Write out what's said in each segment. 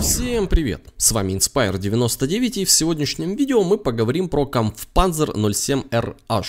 Всем привет, с вами Inspire 99 и в сегодняшнем видео мы поговорим про Kampfpanzer 07RH.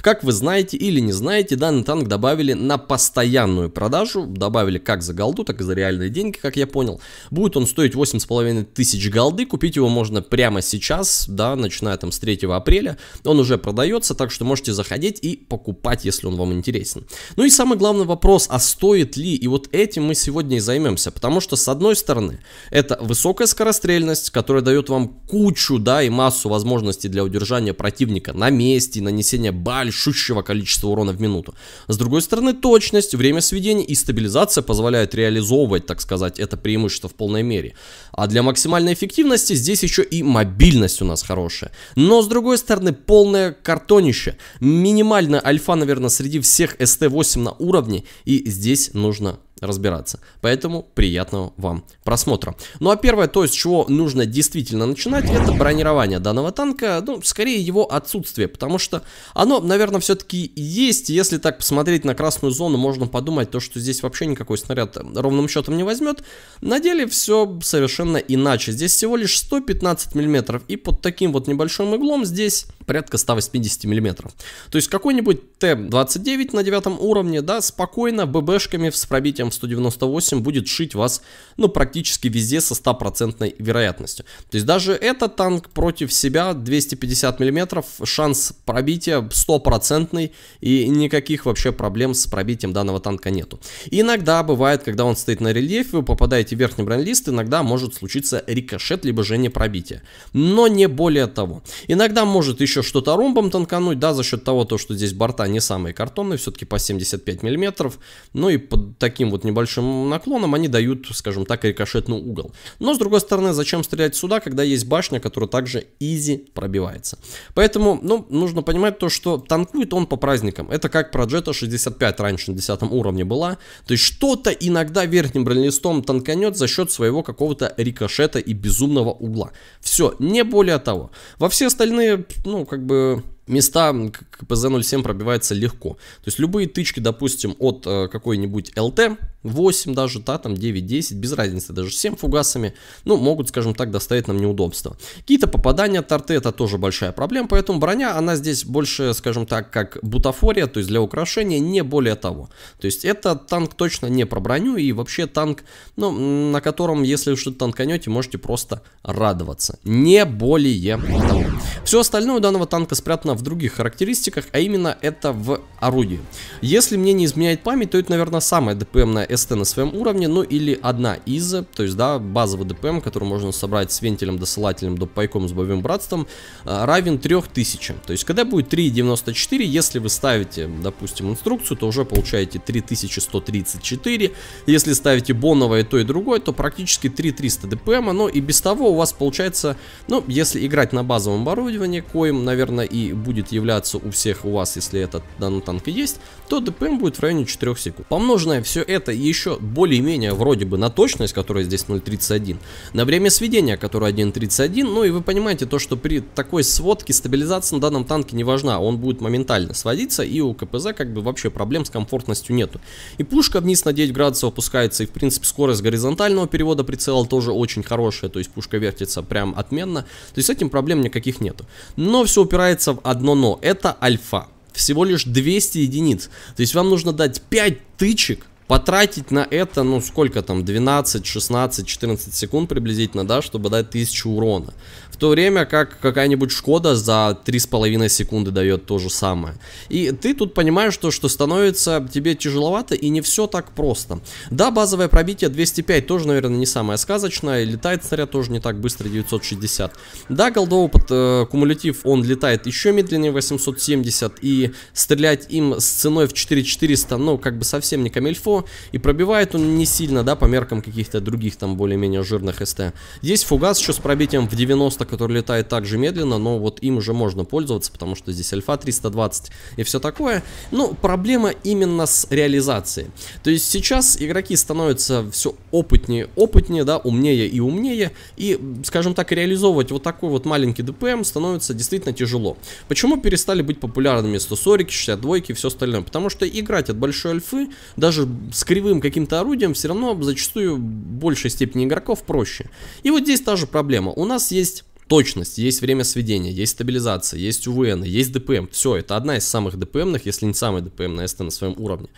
Как вы знаете или не знаете, данный танк добавили на постоянную продажу, добавили как за голду, так и за реальные деньги, как я понял. Будет он стоить 8,5 тысяч голды, купить его можно прямо сейчас, да, начиная там с 3 апреля. Он уже продается, так что можете заходить и покупать, если он вам интересен. Ну и самый главный вопрос, а стоит ли? И вот этим мы сегодня и займемся, потому что с одной стороны, это высокая скорострельность, которая дает вам кучу, да, и массу возможностей для удержания противника на месте и нанесения большущего количества урона в минуту. С другой стороны, точность, время сведения и стабилизация позволяют реализовывать, так сказать, это преимущество в полной мере. А для максимальной эффективности здесь еще и мобильность у нас хорошая. Но с другой стороны, полное картонище. Минимальная альфа, наверное, среди всех ST8 на уровне, и здесь нужно разбираться. Поэтому приятного вам просмотра. Ну а первое, то, с чего нужно действительно начинать, это бронирование данного танка, ну, скорее его отсутствие, потому что оно, наверное, все-таки есть, если так посмотреть на красную зону, можно подумать, то, что здесь вообще никакой снаряд ровным счетом не возьмет, на деле все совершенно иначе. Здесь всего лишь 115 мм, и под таким вот небольшим углом здесь порядка 180 мм. То есть какой-нибудь Т-29 на девятом уровне, да, спокойно ББшками с пробитием чем 198 будет шить вас, ну, практически везде со 100% вероятностью. То есть даже этот танк против себя 250 мм, шанс пробития 100% и никаких вообще проблем с пробитием данного танка нету. И иногда бывает, когда он стоит на рельефе, вы попадаете в верхний бронелист, иногда может случиться рикошет, либо же не пробитие. Но не более того. Иногда может еще что-то румбом танкануть, да, за счет того, то, что здесь борта не самые картонные, все-таки по 75 мм, ну и под таким вот вот небольшим наклоном, они дают, скажем так, рикошетный угол. Но, с другой стороны, зачем стрелять сюда, когда есть башня, которая также изи пробивается. Поэтому, ну, нужно понимать то, что танкует он по праздникам. Это как про Джета 65 раньше на 10 уровне была. То есть что-то иногда верхним бронелистом танканет за счет своего какого-то рикошета и безумного угла. Все, не более того. Во все остальные, ну, как бы места к ПЗ-07 пробивается легко. То есть любые тычки, допустим, от э, какой-нибудь ЛТ, 8 даже, да, там 9-10, без разницы, даже 7 фугасами, ну, могут, скажем так, доставить нам неудобства. Какие-то попадания от торты это тоже большая проблема, поэтому броня, она здесь больше, скажем так, как бутафория, то есть для украшения, не более того. То есть это танк точно не про броню и вообще танк, ну, на котором, если вы что-то танканете, можете просто радоваться. Не более того. Все остальное у данного танка спрятано в других характеристиках, а именно это в орудии. Если мне не изменяет память, то это, наверное, самая ДПМная СТ на своем уровне, ну или одна из, то есть, да, базовый ДПМ, который можно собрать с вентилем, досылателем, допайком, с боевым братством, э, равен 3000. То есть, когда будет 3,94, если вы ставите, допустим, инструкцию, то уже получаете 3134. Если ставите боновое то и другое, то практически 3300 ДПМ, но и без того у вас получается, ну, если играть на базовом оборудовании, коим, наверное, и будет являться у всех у вас, если этот данный танк есть, то ДПМ будет в районе 4 секунд. Помноженное все это еще более-менее вроде бы на точность, которая здесь 0.31, на время сведения, которое 1.31, ну и вы понимаете то, что при такой сводке стабилизация на данном танке не важна, он будет моментально сводиться, и у КПЗ как бы вообще проблем с комфортностью нету. И пушка вниз на 9 градусов опускается, и в принципе скорость горизонтального перевода прицела тоже очень хорошая, то есть пушка вертится прям отменно, то есть с этим проблем никаких нету. Но все упирается в одно но, это альфа всего лишь 200 единиц. То есть вам нужно дать 5 тычек, потратить на это, ну, сколько там, 12, 16, 14 секунд приблизительно, да, чтобы дать 1000 урона в то время как какая-нибудь Шкода за 3,5 секунды дает то же самое. И ты тут понимаешь, то, что становится тебе тяжеловато и не все так просто. Да, базовое пробитие 205 тоже, наверное, не самое сказочное, летает снаряд тоже не так быстро 960. Да, голдовый под, э, кумулятив, он летает еще медленнее 870 и стрелять им с ценой в 4400, ну, как бы совсем не камельфо, и пробивает он не сильно, да, по меркам каких-то других там более-менее жирных СТ. Есть фугас еще с пробитием в 90 который летает также медленно, но вот им уже можно пользоваться, потому что здесь альфа 320 и все такое. Ну, проблема именно с реализацией. То есть сейчас игроки становятся все опытнее, опытнее, да, умнее и умнее, и, скажем так, реализовывать вот такой вот маленький ДПМ становится действительно тяжело. Почему перестали быть популярными 140, 62 и все остальное? Потому что играть от большой альфы, даже с кривым каким-то орудием, все равно зачастую большей степени игроков проще. И вот здесь та же проблема. У нас есть точность, есть время сведения, есть стабилизация, есть УВН, есть ДПМ. Все, это одна из самых ДПМных, если не самая ДПМная СТ на своем уровне.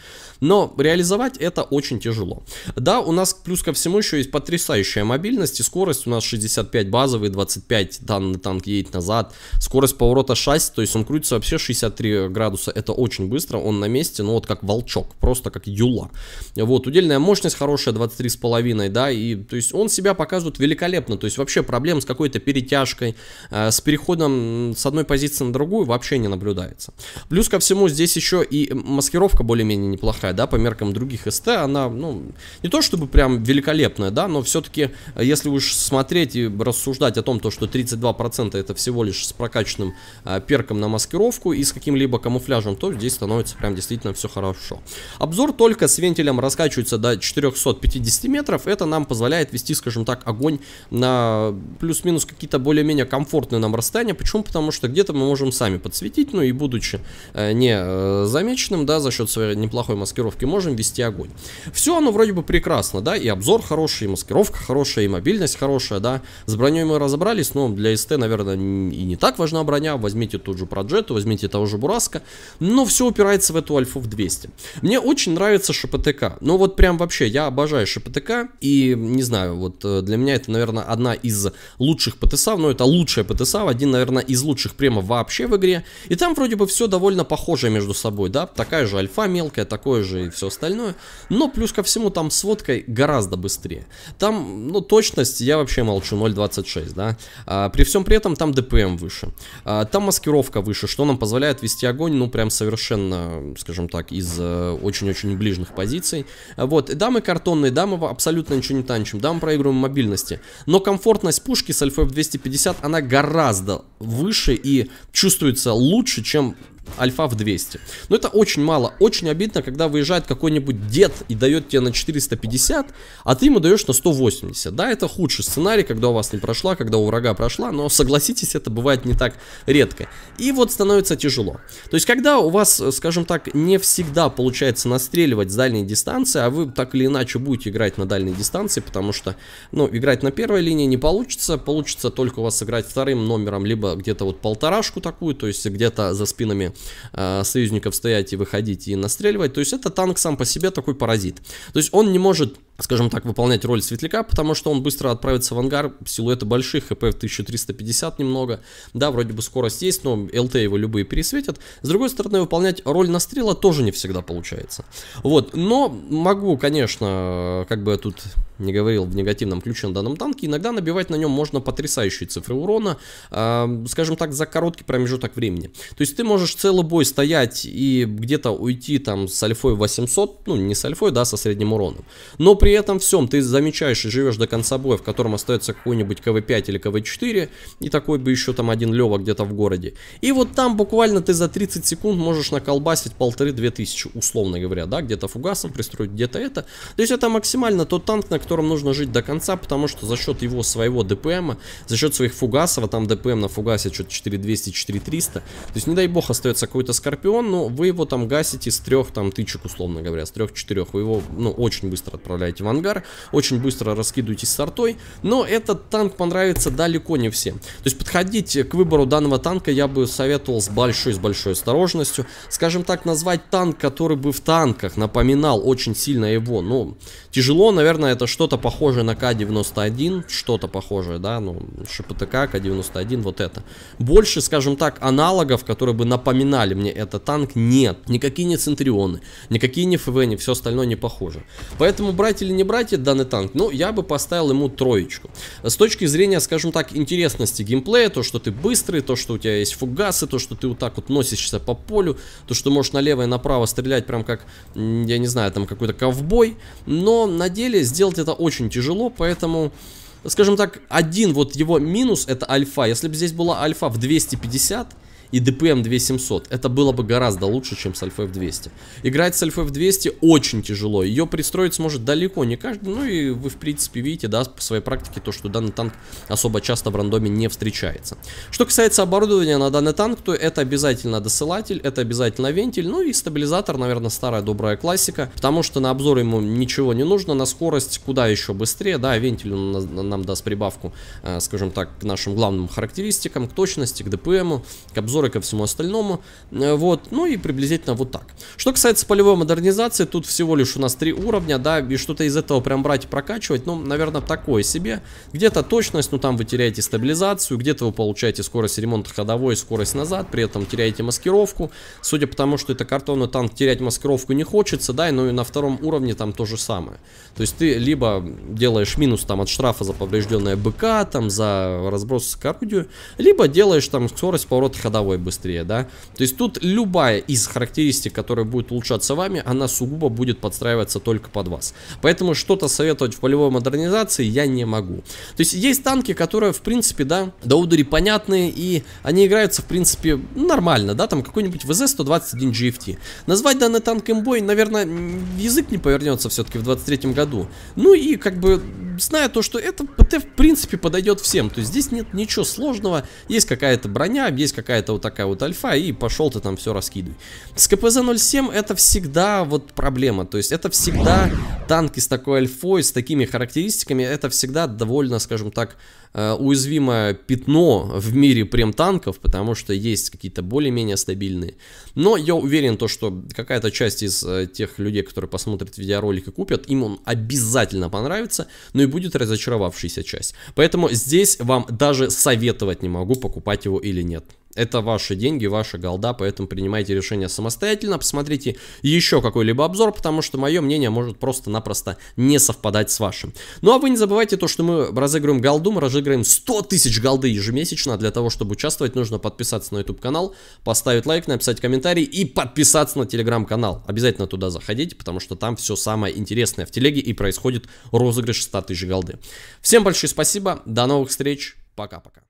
Но реализовать это очень тяжело. Да, у нас плюс ко всему еще есть потрясающая мобильность и скорость. У нас 65 базовый, 25 данный танк едет назад. Скорость поворота шасси, то есть он крутится вообще 63 градуса. Это очень быстро, он на месте, ну вот как волчок, просто как юла. Вот, удельная мощность хорошая, 23,5, да, и то есть он себя показывает великолепно. То есть вообще проблем с какой-то перетягиванием растяжкой, э, с переходом с одной позиции на другую вообще не наблюдается. Плюс ко всему здесь еще и маскировка более-менее неплохая, да, по меркам других СТ, она, ну, не то чтобы прям великолепная, да, но все-таки, э, если уж смотреть и рассуждать о том, то, что 32% это всего лишь с прокачанным э, перком на маскировку и с каким-либо камуфляжем, то здесь становится прям действительно все хорошо. Обзор только с вентилем раскачивается до 450 метров, это нам позволяет вести, скажем так, огонь на плюс-минус какие-то более-менее комфортное нам расстояние. Почему? Потому что где-то мы можем сами подсветить, ну и будучи э, не э, замеченным, да, за счет своей неплохой маскировки можем вести огонь. Все оно вроде бы прекрасно, да, и обзор хороший, и маскировка хорошая, и мобильность хорошая, да. С броней мы разобрались, но для СТ, наверное, и не так важна броня. Возьмите тут же Проджету, возьмите того же Бураска, но все упирается в эту Альфу в 200. Мне очень нравится ШПТК, ну вот прям вообще, я обожаю ШПТК, и не знаю, вот э, для меня это, наверное, одна из лучших ПТСА но это лучшая ПТС, один, наверное, из лучших премов вообще в игре. И там вроде бы все довольно похожее между собой, да, такая же альфа мелкая, такое же и все остальное. Но плюс ко всему там с водкой гораздо быстрее. Там, ну, точность, я вообще молчу, 0.26, да. А, при всем при этом там ДПМ эм выше. А, там маскировка выше, что нам позволяет вести огонь, ну, прям совершенно, скажем так, из э, очень-очень э, ближних позиций. А, вот, и да, картонные, дамы мы абсолютно ничего не танчим, да, мы проигрываем мобильности. Но комфортность пушки с альфа 250 50, она гораздо выше и чувствуется лучше, чем альфа в 200. Но это очень мало, очень обидно, когда выезжает какой-нибудь дед и дает тебе на 450, а ты ему даешь на 180. Да, это худший сценарий, когда у вас не прошла, когда у врага прошла, но согласитесь, это бывает не так редко. И вот становится тяжело. То есть, когда у вас, э, скажем так, не всегда получается настреливать с дальней дистанции, а вы так или иначе будете играть на дальней дистанции, потому что, ну, играть на первой линии не получится, получится только у вас сыграть вторым номером, либо где-то вот полторашку такую, то есть где-то за спинами э, союзников стоять и выходить и настреливать. То есть это танк сам по себе такой паразит. То есть он не может скажем так, выполнять роль светляка, потому что он быстро отправится в ангар, силуэты больших, хп в 1350 немного, да, вроде бы скорость есть, но ЛТ его любые пересветят, с другой стороны, выполнять роль настрела тоже не всегда получается, вот, но могу, конечно, как бы я тут не говорил в негативном ключе на данном танке, иногда набивать на нем можно потрясающие цифры урона, э, скажем так, за короткий промежуток времени, то есть ты можешь целый бой стоять и где-то уйти там с альфой 800, ну, не с альфой, да, со средним уроном, но при при этом всем ты замечаешь и живешь до конца боя, в котором остается какой-нибудь КВ-5 или КВ-4, и такой бы еще там один Лева где-то в городе. И вот там буквально ты за 30 секунд можешь наколбасить полторы-две тысячи, условно говоря, да, где-то фугасом пристроить, где-то это. То есть это максимально тот танк, на котором нужно жить до конца, потому что за счет его своего ДПМа, за счет своих фугасов, а там ДПМ на фугасе что-то 4200, 4300, то есть не дай бог остается какой-то Скорпион, но вы его там гасите с трех там тычек, условно говоря, с трех-четырех, вы его, ну, очень быстро отправляете в ангар, очень быстро раскидываетесь сортой, но этот танк понравится далеко не всем. То есть подходить к выбору данного танка я бы советовал с большой, с большой осторожностью. Скажем так, назвать танк, который бы в танках напоминал очень сильно его, ну, тяжело, наверное, это что-то похожее на К-91, что-то похожее, да, ну, ШПТК, К-91, вот это. Больше, скажем так, аналогов, которые бы напоминали мне этот танк, нет. Никакие не Центрионы, никакие не ФВ, не все остальное не похоже. Поэтому брать брать или не брать этот данный танк, ну, я бы поставил ему троечку. С точки зрения, скажем так, интересности геймплея, то, что ты быстрый, то, что у тебя есть фугасы, то, что ты вот так вот носишься по полю, то, что можешь налево и направо стрелять прям как, я не знаю, там какой-то ковбой, но на деле сделать это очень тяжело, поэтому скажем так, один вот его минус это альфа. Если бы здесь была альфа в 250, и ДПМ 2700. Это было бы гораздо лучше, чем с Альфа F200. Играть с Альфа F200 очень тяжело. Ее пристроить сможет далеко не каждый. Ну и вы, в принципе, видите, да, по своей практике, то, что данный танк особо часто в рандоме не встречается. Что касается оборудования на данный танк, то это обязательно досылатель, это обязательно вентиль, ну и стабилизатор, наверное, старая добрая классика, потому что на обзор ему ничего не нужно, на скорость куда еще быстрее, да, вентиль он нам даст прибавку, э, скажем так, к нашим главным характеристикам, к точности, к ДПМу, к обзору обзоры ко всему остальному. Э, вот, ну и приблизительно вот так. Что касается полевой модернизации, тут всего лишь у нас три уровня, да, и что-то из этого прям брать и прокачивать, ну, наверное, такое себе. Где-то точность, ну, там вы теряете стабилизацию, где-то вы получаете скорость ремонта ходовой, скорость назад, при этом теряете маскировку. Судя по тому, что это картонный танк, терять маскировку не хочется, да, но ну, и на втором уровне там то же самое. То есть ты либо делаешь минус там от штрафа за поврежденное БК, там за разброс к орудию, либо делаешь там скорость поворота ходовой часовой быстрее, да. То есть тут любая из характеристик, которая будет улучшаться вами, она сугубо будет подстраиваться только под вас. Поэтому что-то советовать в полевой модернизации я не могу. То есть есть танки, которые, в принципе, да, до удари понятные, и они играются, в принципе, ну, нормально, да, там какой-нибудь ВЗ-121 GFT. Назвать данный танк имбой, наверное, язык не повернется все-таки в 23 году. Ну и, как бы, зная то, что это МТ в принципе подойдет всем, то есть здесь нет ничего сложного, есть какая-то броня, есть какая-то вот такая вот альфа, и пошел ты там все раскидывай. С КПЗ-07 это всегда вот проблема, то есть это всегда танки с такой альфой, с такими характеристиками, это всегда довольно, скажем так, Э, уязвимое пятно в мире прем-танков, потому что есть какие-то более-менее стабильные. Но я уверен, то, что какая-то часть из э, тех людей, которые посмотрят видеоролик и купят, им он обязательно понравится, но и будет разочаровавшаяся часть. Поэтому здесь вам даже советовать не могу, покупать его или нет. Это ваши деньги, ваша голда, поэтому принимайте решение самостоятельно. Посмотрите еще какой-либо обзор, потому что мое мнение может просто-напросто не совпадать с вашим. Ну а вы не забывайте то, что мы разыгрываем голду, мы разыгрываем 100 тысяч голды ежемесячно. Для того, чтобы участвовать, нужно подписаться на YouTube канал, поставить лайк, написать комментарий и подписаться на Telegram канал Обязательно туда заходите, потому что там все самое интересное в телеге и происходит розыгрыш 100 тысяч голды. Всем большое спасибо, до новых встреч, пока-пока.